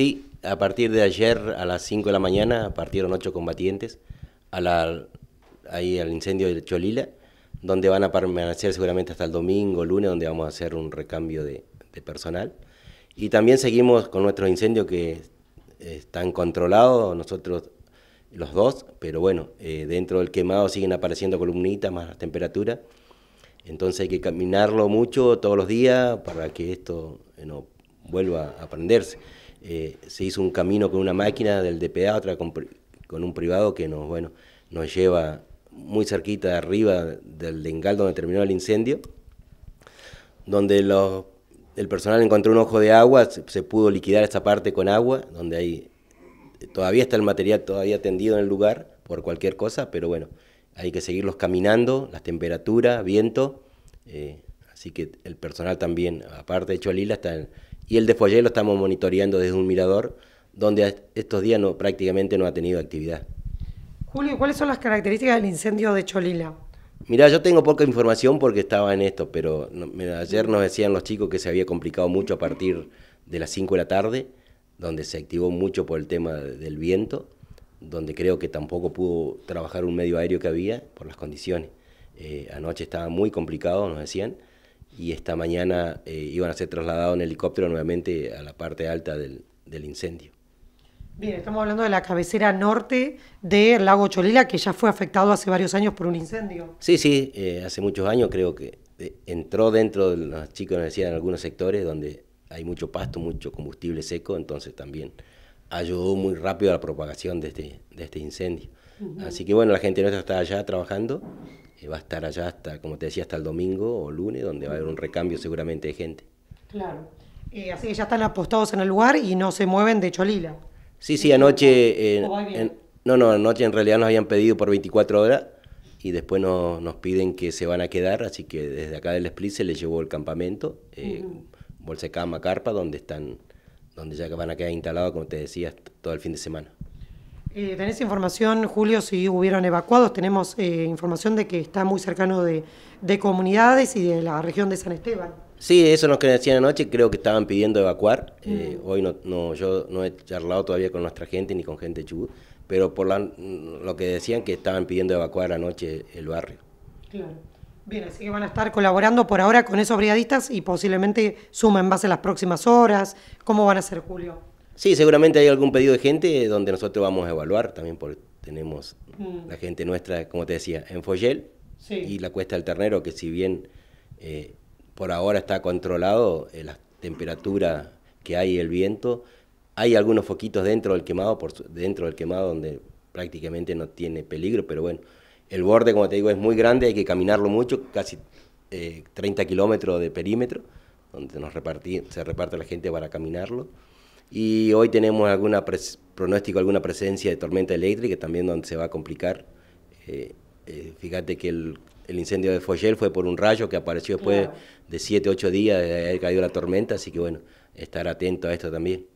Sí, a partir de ayer a las 5 de la mañana partieron ocho combatientes al incendio de Cholila, donde van a permanecer seguramente hasta el domingo, lunes, donde vamos a hacer un recambio de, personal. Y también seguimos con nuestro incendio que están controlados, nosotros los dos, pero bueno, eh, dentro del quemado siguen apareciendo columnitas más temperatura. Entonces hay que caminarlo mucho todos los días para que esto eh, no vuelva a prenderse. Eh, se hizo un camino con una máquina del DPA, otra con, un privado que nos, bueno, nos lleva muy cerquita de arriba del Dengal donde terminó el incendio, donde el personal encontró un ojo de agua, se, pudo liquidar esta parte con agua, donde hay, eh, todavía está el material todavía tendido en el lugar por cualquier cosa, pero bueno, hay que seguirlos caminando, las temperaturas, viento. Eh, así que el personal también, aparte de Cholila, está en, y el de lo estamos monitoreando desde un mirador, donde estos días prácticamente no ha tenido actividad. Julio, ¿cuáles son las características del incendio de Cholila? Mira, yo tengo poca información porque estaba en esto, pero ayer nos decían los chicos que se había complicado mucho a partir de las 5 de la tarde, donde se activó mucho por el tema del viento, donde creo que tampoco pudo trabajar un medio aéreo que había por las condiciones. Eh, anoche estaba muy complicado, nos decían y esta mañana eh, iban a ser trasladados en helicóptero nuevamente a la parte alta del, incendio. Bien, estamos hablando de la cabecera norte del lago Cholila, que ya fue afectado hace varios años por un incendio. Sí, sí, eh, hace muchos años creo que eh, entró dentro, de los chicos nos decían, en algunos sectores donde hay mucho pasto, mucho combustible seco, entonces también ayudó muy rápido a la propagación de este, este incendio. Así que bueno, la gente nuestra está allá trabajando eh, va a estar allá hasta, como te decía, hasta el domingo o lunes, donde va a haber un recambio seguramente de gente. Claro. Eh, así que ya están apostados en el lugar y no se mueven de Cholila. Sí, sí, anoche... Eh, en, no, no, anoche en realidad nos habían pedido por 24 horas y después no, nos piden que se van a quedar, así que desde acá del Split se les llevó el campamento, bolsa cama, carpa, donde están donde ya van a quedar instalados, como te decía, todo el fin de semana. Eh, ¿Tenés información, Julio, si hubieron evacuados? Tenemos eh, información de que está muy cercano de, comunidades y de la región de San Esteban. Sí, eso nos decían anoche, creo que estaban pidiendo evacuar. Eh, mm. hoy no, no, yo no he charlado todavía con nuestra gente ni con gente de Chubut, pero por lo que decían que estaban pidiendo evacuar anoche el barrio. Claro. Bien, así que van a estar colaborando por ahora con esos brigadistas y posiblemente sumen base en las próximas horas. ¿Cómo van a ser, Julio? Sí, seguramente hay algún pedido de gente donde nosotros vamos a evaluar también porque tenemos mm. la gente nuestra, como te decía, en Foyel y la Cuesta del Ternero, que si bien eh, por ahora está controlado eh, la temperatura que hay, el viento, hay algunos foquitos dentro del quemado, por dentro del quemado donde prácticamente no tiene peligro, pero bueno, el borde, como te digo, es muy grande, hay que caminarlo mucho, casi 30 eh, kilómetros de perímetro, donde nos se reparte la gente para caminarlo. Y hoy tenemos algún pronóstico, alguna presencia de tormenta eléctrica, también donde se va a complicar. Eh, eh, fíjate que el, incendio de Foyel fue por un rayo que apareció después de 7, 8 días de haber caído la tormenta, así que bueno, estar atento a esto también.